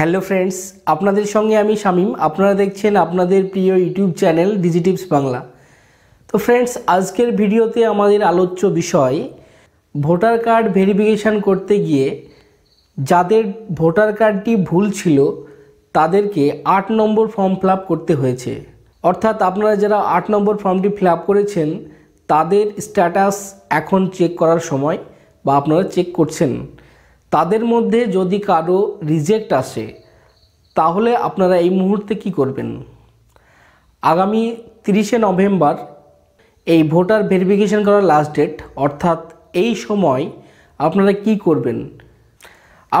hello friends আপনাদের সঙ্গে আমি শামিম আপনারা দেখছেন আপনাদের প্রিয় ইউটিউব চ্যানেল ডিজিটিভস বাংলা তো ফ্রেন্ডস আজকের ভিডিওতে আমাদের আলোচ্য বিষয় ভোটার কার্ড ভেরিফিকেশান করতে গিয়ে যাদের ভোটার কার্ডটি ভুল ছিল তাদেরকে আট নম্বর ফর্ম ফিল করতে হয়েছে অর্থাৎ আপনারা যারা আট নম্বর ফর্মটি ফিল করেছেন তাদের স্ট্যাটাস এখন চেক করার সময় বা আপনারা চেক করছেন তাদের মধ্যে যদি কারো রিজেক্ট আসে তাহলে আপনারা এই মুহূর্তে কি করবেন আগামী তিরিশে নভেম্বর এই ভোটার ভেরিফিকেশান করার লাস্ট ডেট অর্থাৎ এই সময় আপনারা কি করবেন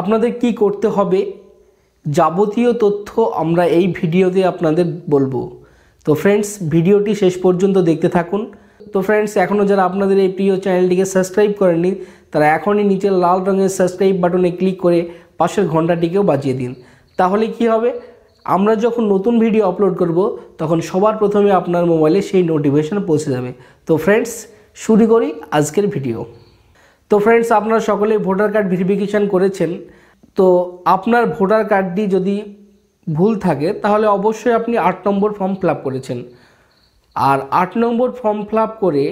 আপনাদের কি করতে হবে যাবতীয় তথ্য আমরা এই ভিডিওতে আপনাদের বলবো তো ফ্রেন্ডস ভিডিওটি শেষ পর্যন্ত দেখতে থাকুন তো ফ্রেন্ডস এখনও যারা আপনাদের এই প্রিয় চ্যানেলটিকে সাবস্ক্রাইব করেননি তারা এখনই নিচের লাল রঙের সাবস্ক্রাইব বাটনে ক্লিক করে পাশের ঘন্টাটিকেও বাজিয়ে দিন তাহলে কি হবে আমরা যখন নতুন ভিডিও আপলোড করব তখন সবার প্রথমে আপনার মোবাইলে সেই নোটিফিকেশান পৌঁছে যাবে তো ফ্রেন্ডস শুরু করি আজকের ভিডিও তো ফ্রেন্ডস আপনারা সকলে ভোটার কার্ড ভেরিফিকেশান করেছেন তো আপনার ভোটার কার্ডটি যদি ভুল থাকে তাহলে অবশ্যই আপনি আট নম্বর ফর্ম ফিল করেছেন আর আট নম্বর ফর্ম ফিল করে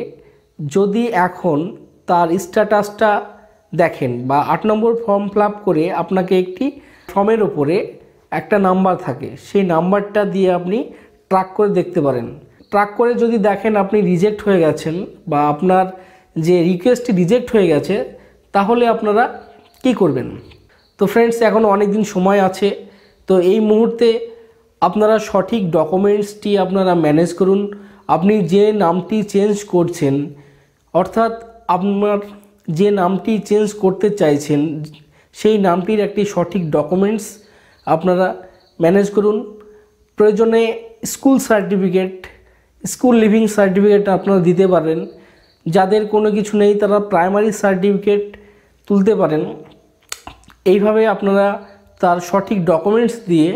যদি এখন তার স্ট্যাটাসটা দেখেন বা আট নম্বর ফর্ম ফিল করে আপনাকে একটি ফর্মের ওপরে একটা নাম্বার থাকে সেই নাম্বারটা দিয়ে আপনি ট্রাক করে দেখতে পারেন ট্র্যাক করে যদি দেখেন আপনি রিজেক্ট হয়ে গেছেন বা আপনার যে রিকোয়েস্টটি রিজেক্ট হয়ে গেছে তাহলে আপনারা কি করবেন তো ফ্রেন্ডস এখন অনেক দিন সময় আছে তো এই মুহূর্তে আপনারা সঠিক ডকুমেন্টসটি আপনারা ম্যানেজ করুন আপনি যে নামটি চেঞ্জ করছেন অর্থাৎ আপনার যে নামটি চেঞ্জ করতে চাইছেন সেই নামটির একটি সঠিক ডকুমেন্টস আপনারা ম্যানেজ করুন প্রয়োজনে school certificate school leaving certificate আপনারা দিতে পারেন যাদের কোনো কিছু নেই তারা প্রাইমারি সার্টিফিকেট তুলতে পারেন এইভাবে আপনারা তার সঠিক ডকুমেন্টস দিয়ে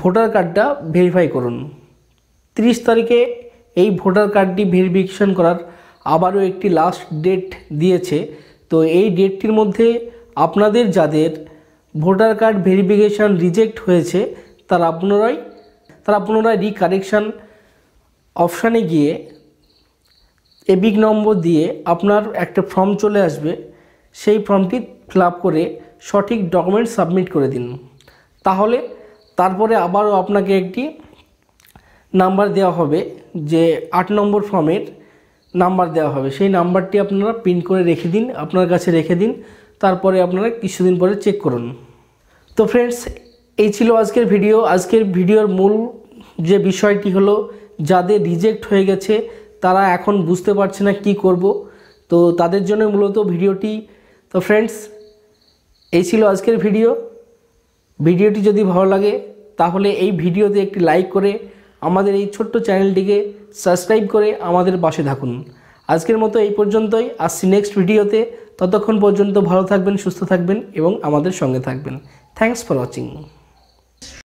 ভোটার কার্ডটা ভেরিফাই করুন 30 তারিখে এই ভোটার কার্ডটি ভেরিফিকেশন করার আবারও একটি লাস্ট ডেট দিয়েছে তো এই ডেটটির মধ্যে আপনাদের যাদের ভোটার কার্ড ভেরিফিকেশান রিজেক্ট হয়েছে তারা আপনারাই তারা পুনরায় রিকারেকশান অপশানে গিয়ে এপিক নম্বর দিয়ে আপনার একটা ফর্ম চলে আসবে সেই ফর্মটি ফিল করে সঠিক ডকুমেন্ট সাবমিট করে দিন তাহলে তারপরে আবারও আপনাকে একটি নাম্বার দেওয়া হবে যে আট নম্বর ফর্মের নাম্বার দেওয়া হবে সেই নাম্বারটি আপনারা প্রিন্ট করে রেখে দিন আপনার কাছে রেখে দিন তারপরে আপনারা কিছুদিন পরে চেক করুন তো ফ্রেন্ডস এই ছিল আজকের ভিডিও আজকের ভিডিওর মূল যে বিষয়টি হলো যাদের রিজেক্ট হয়ে গেছে তারা এখন বুঝতে পারছে না কি করব তো তাদের জন্য মূলত ভিডিওটি তো ফ্রেন্ডস এই ছিল আজকের ভিডিও ভিডিওটি যদি ভালো লাগে তাহলে এই ভিডিওতে একটি লাইক করে আমাদের এই ছোট্ট চ্যানেলটিকে সাবস্ক্রাইব করে আমাদের পাশে থাকুন আজকের মতো এই পর্যন্তই আসছি নেক্সট ভিডিওতে ততক্ষণ পর্যন্ত ভালো থাকবেন সুস্থ থাকবেন এবং আমাদের সঙ্গে থাকবেন থ্যাংকস ফর ওয়াচিং